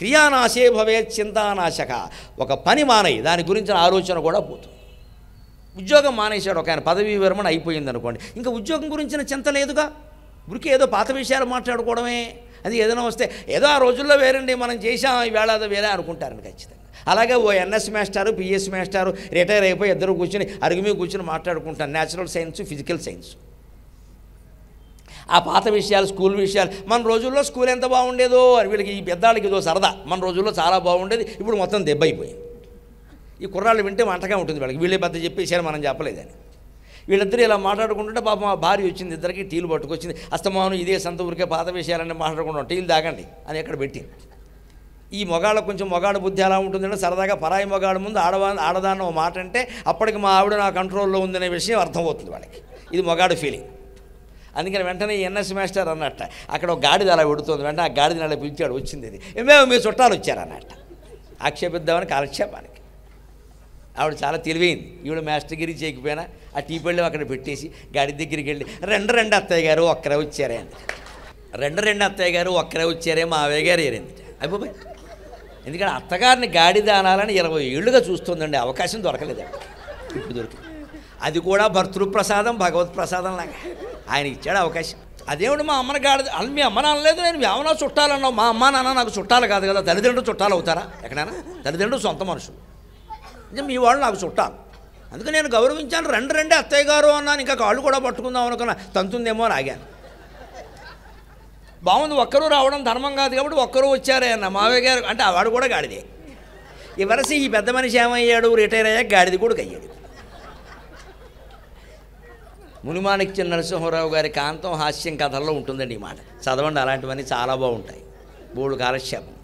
క్రియానాశే భవే చింతానాశక ఒక పని మానేయి దాని గురించిన ఆలోచన కూడా పోతుంది ఉద్యోగం మానేశాడు ఒక ఆయన పదవీ విరమణ అయిపోయింది అనుకోండి ఇంకా ఉద్యోగం గురించిన చింత లేదుగా గురికి ఏదో పాత విషయాలు మాట్లాడుకోవడమే అది ఏదైనా వస్తే ఏదో ఆ రోజుల్లో వేరండి మనం చేసాం ఈవేళ అదో వేరే అనుకుంటారని ఖచ్చితంగా అలాగే ఓ ఎన్ఎస్ మాస్టారు పిఎస్ మాస్టారు రిటైర్ అయిపోయి ఇద్దరు కూర్చొని అరుగు మీద కూర్చొని మాట్లాడుకుంటాను న్యాచురల్ సైన్స్ ఫిజికల్ సైన్స్ ఆ పాత విషయాలు స్కూల్ విషయాలు మన రోజుల్లో స్కూల్ ఎంత బాగుండేదో అని వీళ్ళకి ఈ పెద్దాళ్ళకి ఏదో సరదా మన రోజుల్లో చాలా బాగుండేది ఇప్పుడు మొత్తం దెబ్బ అయిపోయింది ఈ కుర్రాళ్ళు వింటే మంటగా ఉంటుంది వాళ్ళకి వీళ్ళే పెద్ద చెప్పేశారు మనం చెప్పలేదని వీళ్ళిద్దరూ ఇలా మాట్లాడుకుంటుంటే పాప మా భార్య వచ్చింది ఇద్దరికి టీలు పట్టుకొచ్చింది అస్తమానం ఇదే సంత ఊరికే పాత విషయాలన్నీ మాట్లాడుకుంటాం టీలు తాగండి అని ఎక్కడ పెట్టి ఈ మొగాళ్ళ కొంచెం మొగాడు బుద్ధి ఎలా ఉంటుందంటే సరదాగా పరాయి మొగాడు ముందు ఆడవా ఆడదాన్న మాట అంటే అప్పటికి మా ఆవిడ నా కంట్రోల్లో ఉందనే విషయం అర్థమవుతుంది వాళ్ళకి ఇది మొగాడు ఫీలింగ్ అందుకని వెంటనే ఎన్ఎస్ మాస్టర్ అన్నట్ట అక్కడ ఒక గాడిద అలా పెడుతుంది వెంటనే ఆ గాడిదని అలా పిలిచాడు వచ్చింది ఇది మేము మీ చుట్టాలు వచ్చారన్నట్ట ఆక్షేపిద్దామని కాలక్షేపానికి ఆవిడ చాలా తెలివైంది ఈవిడ మాస్టర్ గిరి చేయకపోయినా ఆ టీ పళ్ళు అక్కడ పెట్టేసి గాడి దగ్గరికి వెళ్ళి రెండు రెండు అత్తయ్య గారు ఒక్కరే వచ్చారే అంది రెండు రెండు అత్తయ్య గారు ఒక్కరే వచ్చారే మా అవయ్య గారు ఏరింది అయిపోయి ఎందుకంటే అత్తగారిని గాడిద అనాలని ఇరవై ఏళ్ళుగా చూస్తుందండి అవకాశం దొరకలేదండి ఇప్పుడు దొరికింది అది కూడా భర్తృ ప్రసాదం భగవత్ ప్రసాదం లాగా ఆయన ఇచ్చాడు అవకాశం అదేమిటి మా అమ్మని కాదు అసలు మీ అమ్మ అనలేదు నేను మీ అమ్మ చుట్టాలన్నావు మా అమ్మ నాన్న నాకు చుట్టాలు కాదు కదా తల్లిదండ్రులు చుట్టాలు అవుతారా ఎక్కడైనా తల్లిదండ్రులు సొంత మనుషులు మీ వాళ్ళు నాకు చుట్టాలు అందుకని నేను గౌరవించాను రెండు రెండే అత్తయ్య గారు అన్నాను ఇంకా కాళ్ళు కూడా పట్టుకుందాం అనుకున్నా తంతుందేమో అని ఆగాను బాగుంది ఒక్కరూ రావడం ధర్మం కాదు కాబట్టి ఒక్కరూ వచ్చారే అన్న మావయ్య గారు అంటే వాడు కూడా గాడిదే ఈ ఈ పెద్ద మనిషి ఏమయ్యాడు రిటైర్ అయ్యాక గాడిది కూడా అయ్యాడు మునిమాణిక్య నరసింహరావు గారి కాంతం హాస్యం కథల్లో ఉంటుందండి ఈ మాట చదవండి అలాంటివన్నీ చాలా బాగుంటాయి బోళ్ళు కాలక్షేపం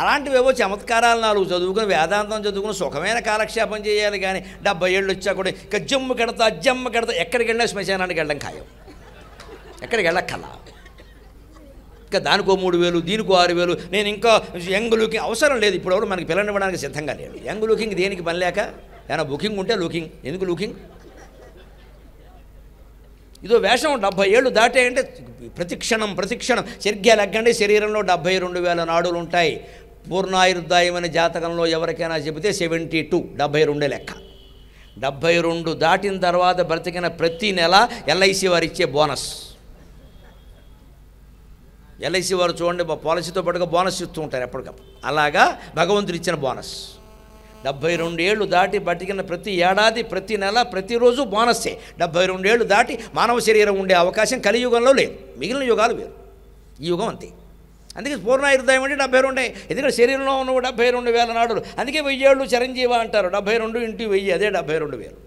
అలాంటివి ఏవో చమత్కారాలు నాలుగు చదువుకుని వేదాంతం చదువుకుని సుఖమైన కాలక్షేపం చేయాలి కానీ డెబ్బై ఏళ్ళు వచ్చా కూడా ఇక జమ్ము కడతా జమ్ము కడతా ఎక్కడికి వెళ్ళినా శ్మశానానికి వెళ్ళడం ఖాయం ఎక్కడికి వెళ్ళక్కల ఇంకా దానికో మూడు వేలు దీనికో ఆరు వేలు నేను ఇంకా యంగ్ లుకింగ్ అవసరం లేదు ఇప్పుడు ఎవరు మనకి ఇవ్వడానికి సిద్ధంగా లేదు యంగ్ లుకింగ్ దేనికి పని లేక ఏమైనా బుకింగ్ ఉంటే లుకింగ్ ఎందుకు లుకింగ్ ఇదో వేషం డెబ్భై ఏళ్ళు దాటే అంటే ప్రతిక్షణం ప్రతిక్షణం సరిగ్గా లెక్కండి శరీరంలో డెబ్భై రెండు వేల నాడులు ఉంటాయి పూర్ణాయుర్దాయమైన జాతకంలో ఎవరికైనా చెబితే సెవెంటీ టూ డెబ్భై రెండే లెక్క డెబ్భై రెండు దాటిన తర్వాత బ్రతికిన ప్రతి నెల ఎల్ఐసి వారు ఇచ్చే బోనస్ ఎల్ఐసి వారు చూడండి పాలసీతో పాటుగా బోనస్ ఇస్తూ ఉంటారు ఎప్పటికప్పుడు అలాగా భగవంతుడు ఇచ్చిన బోనస్ డెబ్బై రెండేళ్ళు దాటి బతికిన ప్రతి ఏడాది ప్రతి నెల ప్రతిరోజు బోనస్సే డెబ్బై రెండేళ్ళు దాటి మానవ శరీరం ఉండే అవకాశం కలియుగంలో లేదు మిగిలిన యుగాలు వేరు ఈ యుగం అంతే అందుకే పూర్ణాయుర్దాయం అంటే డెబ్బై రెండే ఎందుకంటే శరీరంలో ఉన్న డెబ్బై రెండు వేల నాడులు అందుకే వెయ్యేళ్ళు చిరంజీవ అంటారు డెబ్బై రెండు ఇంటి వెయ్యి అదే డెబ్బై రెండు వేలు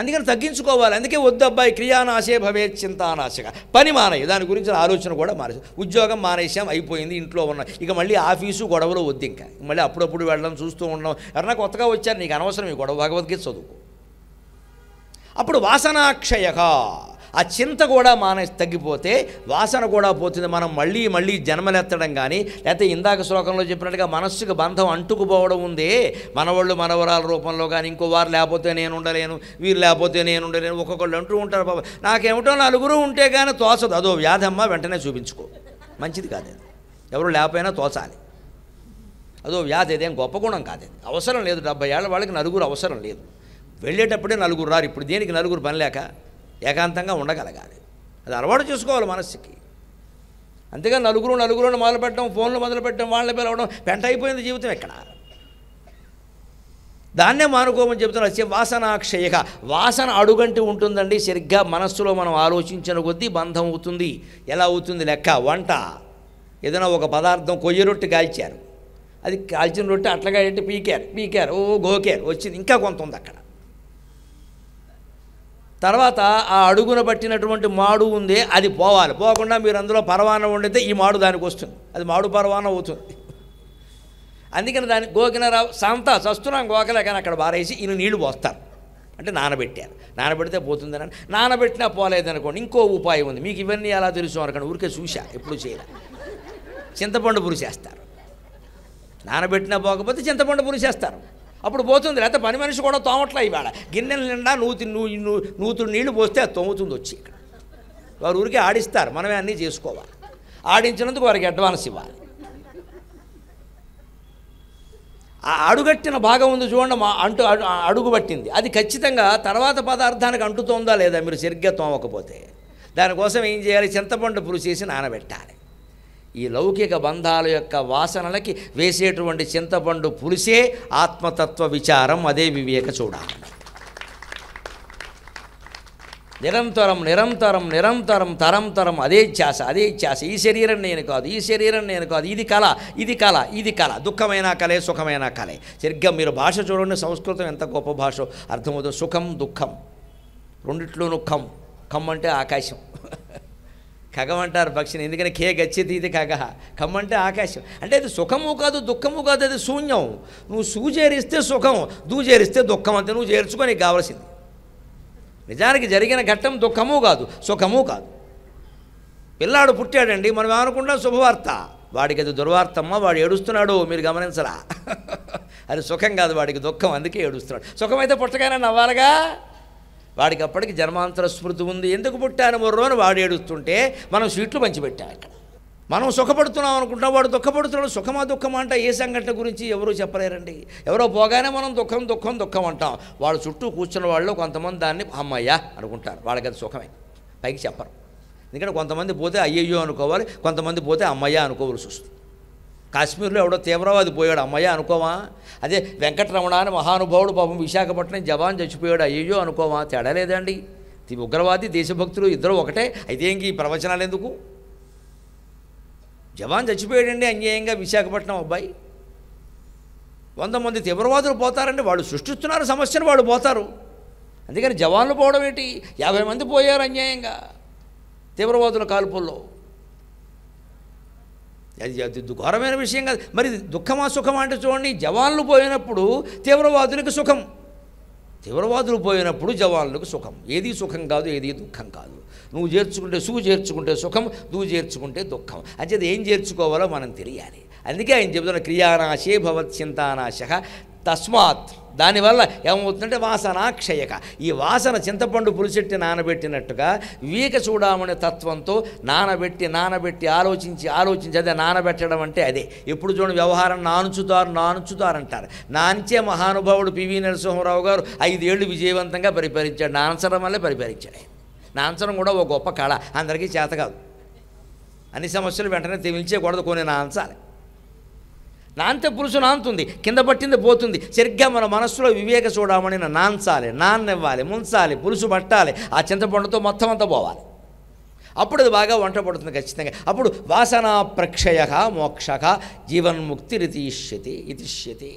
అందుకని తగ్గించుకోవాలి అందుకే వద్దు అబ్బాయి క్రియానాశే భవే చింతానాశక పని మానే దాని గురించి ఆలోచన కూడా మానేసి ఉద్యోగం మానేసాం అయిపోయింది ఇంట్లో ఉన్న ఇక మళ్ళీ ఆఫీసు గొడవలో వద్దు ఇంకా మళ్ళీ అప్పుడప్పుడు వెళ్ళడం చూస్తూ ఉండడం ఎవరన్నా కొత్తగా వచ్చారు నీకు అనవసరం ఈ గొడవ భగవద్గీత చదువుకో అప్పుడు వాసనాక్షయక ఆ చింత కూడా మాన తగ్గిపోతే వాసన కూడా పోతుంది మనం మళ్ళీ మళ్ళీ జన్మలెత్తడం కానీ లేకపోతే ఇందాక శ్లోకంలో చెప్పినట్టుగా మనస్సుకు బంధం అంటుకుపోవడం ఉందే మనవాళ్ళు మనవరాల రూపంలో కానీ ఇంకో వారు లేకపోతే నేను ఉండలేను వీరు లేకపోతే నేను ఉండలేను ఒక్కొక్కళ్ళు అంటూ ఉంటారు బాబా నాకేమిటో నలుగురు ఉంటే కానీ తోచదు అదో వ్యాధమ్మ వెంటనే చూపించుకో మంచిది కాదు ఎవరు లేకపోయినా తోచాలి అదో వ్యాధి ఏదేం గొప్ప గుణం కాదు అవసరం లేదు డెబ్బై ఏళ్ళ వాళ్ళకి నలుగురు అవసరం లేదు వెళ్ళేటప్పుడే నలుగురు రారు ఇప్పుడు దేనికి నలుగురు పని లేక ఏకాంతంగా ఉండగలగాలి అది అలవాటు చేసుకోవాలి మనస్సుకి అంతేగా నలుగురు నలుగురు మొదలుపెట్టడం ఫోన్లు మొదలుపెట్టడం వాళ్ళని పిలవడం పెంట అయిపోయింది జీవితం ఎక్కడ దాన్నే మానుకోమని చెబుతున్నారు వాసనాక్షయక వాసన అడుగంటి ఉంటుందండి సరిగ్గా మనస్సులో మనం ఆలోచించిన కొద్దీ బంధం అవుతుంది ఎలా అవుతుంది లెక్క వంట ఏదైనా ఒక పదార్థం కొయ్య రొట్టె కాల్చారు అది కాల్చిన రొట్టె అట్లాగా ఎట్టి పీకారు పీకారు ఓ గోకారు వచ్చింది ఇంకా కొంత ఉంది అక్కడ తర్వాత ఆ అడుగున పట్టినటువంటి మాడు ఉంది అది పోవాలి పోకుండా మీరు అందులో పరవాన ఉండితే ఈ మాడు దానికి వస్తుంది అది మాడు పరవాన అవుతుంది అందుకని దాని గోకినరావు సంత చస్తున్నాం గోకలే కానీ అక్కడ బారేసి ఈయన నీళ్లు పోస్తారు అంటే నానబెట్టారు నానబెడితే పోతుందని నానబెట్టినా పోలేదనుకోండి ఇంకో ఉపాయం ఉంది మీకు ఇవన్నీ ఎలా తెలుసు అనుకోండి ఊరికే చూశా ఎప్పుడు చేయాలి చింతపండు పురుషేస్తారు నానబెట్టినా పోకపోతే చింతపండు పురుషేస్తారు అప్పుడు పోతుంది లేకపోతే పని మనిషి కూడా తోమట్లా ఇవాళ గిన్నెల నిండా నూతి నూతుడు నీళ్లు పోస్తే అది తోముతుంది వచ్చి ఇక్కడ వారు ఊరికే ఆడిస్తారు మనమే అన్నీ చేసుకోవాలి ఆడించినందుకు వారికి అడ్వాన్స్ ఇవ్వాలి ఆ అడుగట్టిన భాగం ఉంది చూడండి మా అంటు అడుగు పట్టింది అది ఖచ్చితంగా తర్వాత పదార్థానికి అంటుతోందా లేదా మీరు సరిగ్గా తోమకపోతే దానికోసం ఏం చేయాలి చింతపండు పులుసు చేసి నానబెట్టాలి ఈ లౌకిక బంధాల యొక్క వాసనలకి వేసేటువంటి చింతపండు పులిసే ఆత్మతత్వ విచారం అదే వివేక చూడాలి నిరంతరం నిరంతరం నిరంతరం తరం తరం అదే ధ్యాస అదే ధ్యాస ఈ శరీరం నేను కాదు ఈ శరీరం నేను కాదు ఇది కళ ఇది కళ ఇది కళ దుఃఖమైన కళే సుఖమైన కళే సరిగ్గా మీరు భాష చూడండి సంస్కృతం ఎంత గొప్ప భాష అర్థమవుతుంది సుఖం దుఃఖం రెండిట్లోనూ కం కమ్ అంటే ఆకాశం కగమంటారు పక్షిని ఎందుకంటే కే గచ్చేది ఇది కగ కమ్మంటే ఆకాశం అంటే అది సుఖము కాదు దుఃఖము కాదు అది శూన్యం నువ్వు సూ చేరిస్తే సుఖం దూ చేరిస్తే దుఃఖం అంతే నువ్వు చేర్చుకొని కావాల్సింది నిజానికి జరిగిన ఘట్టం దుఃఖము కాదు సుఖము కాదు పిల్లాడు పుట్టాడండి మనం ఏమనుకుంటాం శుభవార్త వాడికి అది దుర్వార్తమ్మ వాడు ఏడుస్తున్నాడు మీరు గమనించరా అది సుఖం కాదు వాడికి దుఃఖం అందుకే ఏడుస్తున్నాడు సుఖమైతే పుట్టగానే నవ్వాలిగా వాడికి అప్పటికి జన్మాంతర స్మృతి ఉంది ఎందుకు పుట్టాను మొర్రో అని వాడు ఏడుస్తుంటే మనం స్వీట్లు పంచిపెట్టాం ఇక్కడ మనం సుఖపడుతున్నాం అనుకుంటాం వాడు దుఃఖపడుతున్నాడు సుఖమా దుఃఖమా అంట ఏ సంఘటన గురించి ఎవరూ చెప్పలేరండి ఎవరో పోగానే మనం దుఃఖం దుఃఖం దుఃఖం అంటాం వాడు చుట్టూ కూర్చున్న వాళ్ళు కొంతమంది దాన్ని అమ్మయ్యా అనుకుంటారు వాళ్ళకి అది సుఖమే పైకి చెప్పరు ఎందుకంటే కొంతమంది పోతే అయ్యయ్యో అనుకోవాలి కొంతమంది పోతే అమ్మయ్యా అనుకోవాల్సి వస్తుంది కాశ్మీర్లో ఎవడో తీవ్రవాది పోయాడు అమ్మాయి అనుకోవా అదే వెంకటరమణ అని మహానుభావుడు పాపం విశాఖపట్నం జవాన్ చచ్చిపోయాడు అయ్యో అనుకోవా తేడా లేదండి ఉగ్రవాది దేశభక్తులు ఇద్దరు ఒకటే అయితే ఏం ఈ ప్రవచనాలు ఎందుకు జవాన్ చచ్చిపోయాడండి అన్యాయంగా విశాఖపట్నం అబ్బాయి వంద మంది తీవ్రవాదులు పోతారండి వాళ్ళు సృష్టిస్తున్నారు సమస్యను వాళ్ళు పోతారు అందుకని జవాన్లు పోవడం ఏంటి యాభై మంది పోయారు అన్యాయంగా తీవ్రవాదుల కాల్పుల్లో అది ఘోరమైన విషయం కాదు మరి దుఃఖమా సుఖమా అంటే చూడండి జవాన్లు పోయినప్పుడు తీవ్రవాదులకు సుఖం తీవ్రవాదులు పోయినప్పుడు జవాన్లకు సుఖం ఏది సుఖం కాదు ఏది దుఃఖం కాదు నువ్వు చేర్చుకుంటే సువు చేర్చుకుంటే సుఖం నువ్వు చేర్చుకుంటే దుఃఖం అంటే ఏం చేర్చుకోవాలో మనం తెలియాలి అందుకే ఆయన చెబుతున్న క్రియానాశే భవత్ చింతానాశ తస్మాత్ దానివల్ల ఏమవుతుందంటే వాసనాక్షయక ఈ వాసన చింతపండు పులిచెట్టి నానబెట్టినట్టుగా వీక చూడమనే తత్వంతో నానబెట్టి నానబెట్టి ఆలోచించి ఆలోచించి అదే నానబెట్టడం అంటే అదే ఎప్పుడు చూడండి వ్యవహారం నానుచుతారు నానుచుతారు అంటారు మహానుభావుడు పివి నరసింహరావు గారు ఐదేళ్లు విజయవంతంగా పరిపాలించాడు నాన్సరం వల్లే పరిపాలించాడు నాన్సరం కూడా ఒక గొప్ప కళ అందరికీ చేత కాదు అన్ని సమస్యలు వెంటనే తెమిల్చేయకూడదు కొన్ని నాన్సాలి నాంతే పులుసు నాంతుంది కింద పట్టింది పోతుంది సరిగ్గా మన మనస్సులో వివేక చూడమని నాంచాలి నాన్నవ్వాలి ముంచాలి పులుసు పట్టాలి ఆ చింతపండుతో మొత్తం అంతా పోవాలి అప్పుడు అది బాగా వంట పడుతుంది ఖచ్చితంగా అప్పుడు వాసనా ప్రక్షయ మోక్షక జీవన్ముక్తి రితీష్యతి ఇతిష్యతి